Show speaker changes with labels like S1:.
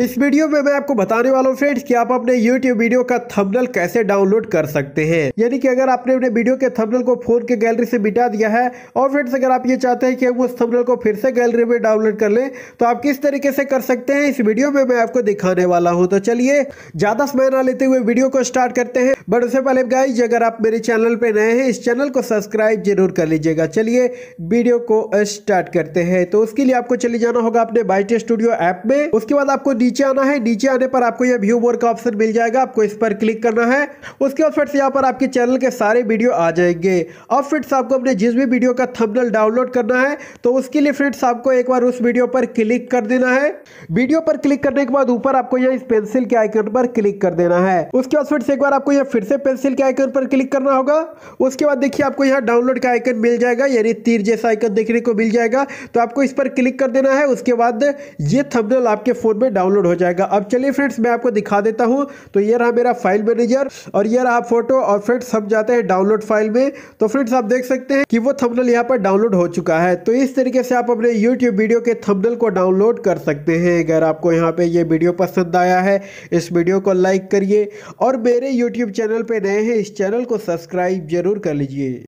S1: इस वीडियो में मैं आपको बताने वाला हूँ फ्रेंड्स कि आप अपने YouTube वीडियो का थंबनेल कैसे डाउनलोड कर सकते हैं यानी कि अगर आपने अपने वीडियो के थंबनेल को फोन के गैलरी से मिटा दिया है और फ्रेंड्स अगर आप ये चाहते हैं कि हम उस थंबनेल को फिर से गैलरी में डाउनलोड कर लें तो आप किस तरीके से कर सकते हैं इस वीडियो में मैं आपको दिखाने वाला हूँ तो चलिए ज़्यादा समय ना लेते हुए वीडियो को स्टार्ट करते हैं बट उससे पहले गाइज अगर आप मेरे चैनल पर नए हैं इस चैनल को सब्सक्राइब जरूर कर लीजिएगा चलिए वीडियो को स्टार्ट करते हैं तो उसके लिए आपको चले जाना होगा अपने बाइट स्टूडियो ऐप में उसके बाद आपको नीचे आना है नीचे आने पर आपको यह व्यू मोर का ऑप्शन मिल जाएगा आपको इस पर क्लिक करना है उसके बाद फिर से यहाँ पर आपके चैनल के सारे वीडियो आ जाएंगे अब फ्रेंड्स आपको अपने जिस भी वीडियो का थंबनेल डाउनलोड करना है तो उसके लिए फ्रेंड्स आपको एक बार उस वीडियो पर क्लिक कर देना है वीडियो पर क्लिक करने के बाद ऊपर आपको यह इस पेंसिल के आइकन पर क्लिक कर देना है उसके बाद फ्रेंड्स एक बार आपको यह फिर से पेंसिल के आइकन पर क्लिक करना होगा उसके बाद देखिए आपको यहाँ डाउनलोड का आइकन मिल जाएगा यानी तीर जैसा आइकन देखने को मिल जाएगा तो आपको इस पर क्लिक कर देना है उसके बाद ये थंबनेल आपके फोन में डाउनलोड डाउनलोड हो जाएगा अब चलिए फ्रेंड्स मैं आपको दिखा देता हूँ तो ये रहा मेरा फाइल मैनेजर और ये रहा फोटो और फ्रेंड्स सब जाते हैं डाउनलोड फाइल में तो फ्रेंड्स आप देख सकते हैं कि वो थंबनल यहाँ पर डाउनलोड हो चुका है तो इस तरीके से आप अपने यूट्यूब वीडियो के थंबनल को डाउनलोड कर सकते हैं अगर आपको यहाँ पर ये वीडियो पसंद आया है इस वीडियो को लाइक करिए और मेरे यूट्यूब चैनल पर नए हैं इस चैनल को सब्सक्राइब जरूर कर लीजिए